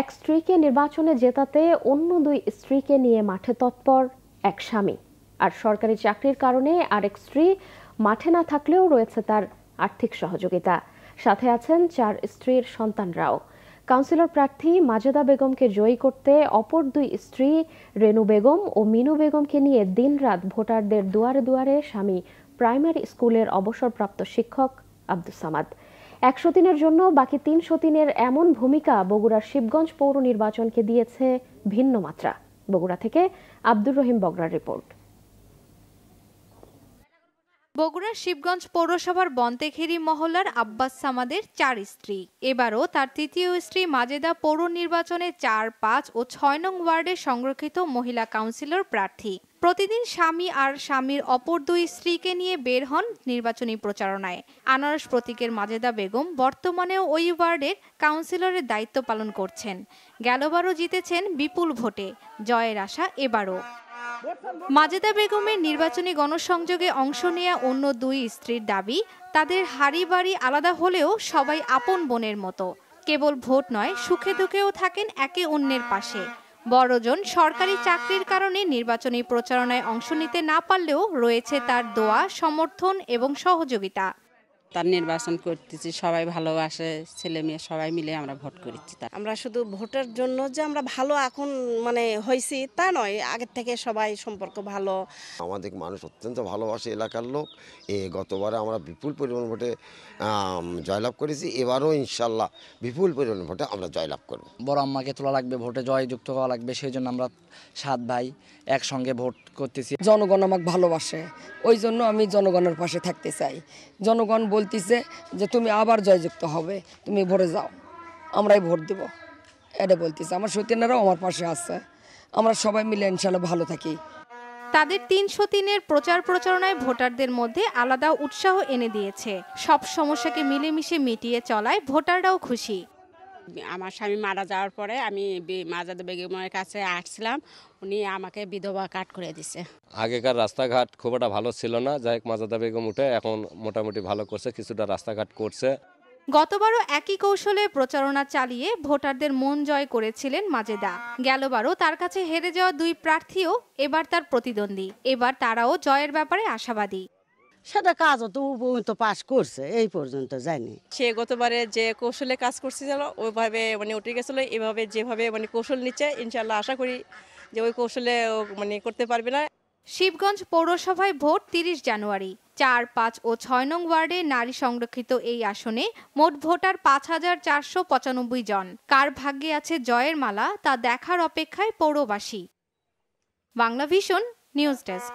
এক স্ত্রীকে নির্বাচনে জেতাতে অন্য দুই স্ত্রীকে নিয়ে মাঠে তৎপর এক স্বামী আর সরকারি চাকরির কারণে আরেক স্ত্রী মাঠে না থাকলেও রয়েছে তার আর্থিক সহযোগিতা সাথে আছেন চার স্ত্রীর সন্তানরাও কাউন্সিলর প্রার্থী মাজেদা বেগমকে জয়ী করতে অপর দুই স্ত্রী রেনু বেগম ও মিনু বেগমকে নিয়ে দিনরাত ভোটারদের দুয়ারে দুয়ারে স্বামী প্রাইমারি স্কুলের অবসরপ্রাপ্ত শিক্ষক আব্দুল সামাদ একশো দিনের জন্য বাকি তিনশো দিনের এমন ভূমিকা বগুড়ার শিবগঞ্জ পৌর নির্বাচনকে দিয়েছে ভিন্ন মাত্রা বগুড়া থেকে আব্দুর রহিম বগরার রিপোর্ট বগুড়ার শিবগঞ্জ পৌরসভার বন্তেখেরি মহল্লার আব্বাস সামাদের চার স্ত্রী এবারও তার তৃতীয় স্ত্রী মাজেদা পৌর নির্বাচনে চার পাঁচ ও ছয় নং ওয়ার্ডে সংরক্ষিত মহিলা কাউন্সিলর প্রার্থী প্রতিদিন স্বামী আর স্বামীর অপর দুই স্ত্রীকে নিয়ে বের হন নির্বাচনী প্রচারণায় আনারস প্রতীকের মাজেদা বেগম বর্তমানেও ওই ওয়ার্ডের কাউন্সিলরের দায়িত্ব পালন করছেন গেলবারও জিতেছেন বিপুল ভোটে জয়ের আশা এবারও মাজেদা বেগমের নির্বাচনী গণসংযোগে অংশ নেয়া অন্য দুই স্ত্রীর দাবি তাদের হাড়ি বাড়ি আলাদা হলেও সবাই আপন বোনের মতো কেবল ভোট নয় সুখে দুঃখেও থাকেন একে অন্যের পাশে বড়জন সরকারি চাকরির কারণে নির্বাচনী প্রচারণায় অংশ নিতে না পারলেও রয়েছে তার দোয়া সমর্থন এবং সহযোগিতা তার নির্বাচন করতেছি সবাই ভালোবাসে ছেলে মেয়ে সবাই মিলে আমরা ভোট করেছি আমরা শুধু ভোটের জন্য যে আমরা ভালো এখন মানে হয়েছি তা নয় আগের থেকে সবাই সম্পর্ক ভালো আমাদের মানুষ অত্যন্ত ভালোবাসে এলাকার লোক এ গতবারে আমরা বিপুল পরিমাণ ভোটে জয়লাভ করেছি এবারও ইনশাল্লাহ বিপুল পরিমাণ ভোটে আমরা জয়লাভ করব বড় আম্মাকে তোলা লাগবে ভোটে জয়যুক্ত হওয়া লাগবে সেই জন্য আমরা সাত ভাই একসঙ্গে ভোট করতেছি জনগণ আমাকে ভালোবাসে ওই জন্য আমি জনগণের পাশে থাকতে চাই জনগণ বলতেছে যে তুমি আবার জয়যুক্ত হবে তুমি ভরে যাও আমরাই ভোট দিব এটা বলতেছে আমার সতীনারাও আমার পাশে আছে আমরা সবাই মিলে ইনশাল্লাহ ভালো থাকি তাদের তিন সতীনের প্রচার প্রচারণায় ভোটারদের মধ্যে আলাদা উৎসাহ এনে দিয়েছে সব সমস্যাকে মিলেমিশে মিটিয়ে চলায় ভোটাররাও খুশি আমার স্বামী মারা যাওয়ার পরে আমি মাজাদ বেগমের কাছে আসছিলাম উনি আমাকে বিধবা কাট করে দিছে আগেকার রাস্তাঘাট খুব একটা ভালো ছিল না যাই মাজাদা বেগম উঠে এখন মোটামুটি ভালো করছে কিছুটা রাস্তাঘাট করছে গতবারও একই কৌশলে প্রচারণা চালিয়ে ভোটারদের মন জয় করেছিলেন মাজেদা গেলবারও তার কাছে হেরে যাওয়া দুই প্রার্থীও এবার তার প্রতিদ্বন্দ্বী এবার তারাও জয়ের ব্যাপারে আশাবাদী সেটা কাজ তো পর্যন্ত পাশ করছে এই পর্যন্ত জানি সে গতবারে যে কৌশলে কাজ করছিল ওইভাবে মানে উঠে গেছিলো এভাবে যেভাবে মানে কৌশল নিচ্ছে ইনশাল্লাহ আশা করি যে ওই কৌশলে মানে করতে পারবে না শিবগঞ্জ পৌরসভায় ভোট তিরিশ জানুয়ারি চার পাঁচ ও ছয় নং ওয়ার্ডে নারী সংরক্ষিত এই আসনে মোট ভোটার পাঁচ হাজার চারশো পঁচানব্বই জন কার ভাগ্যে আছে জয়ের মালা তা দেখার অপেক্ষায় পৌরবাসী বাংলা ভিশন নিউজ ডেস্ক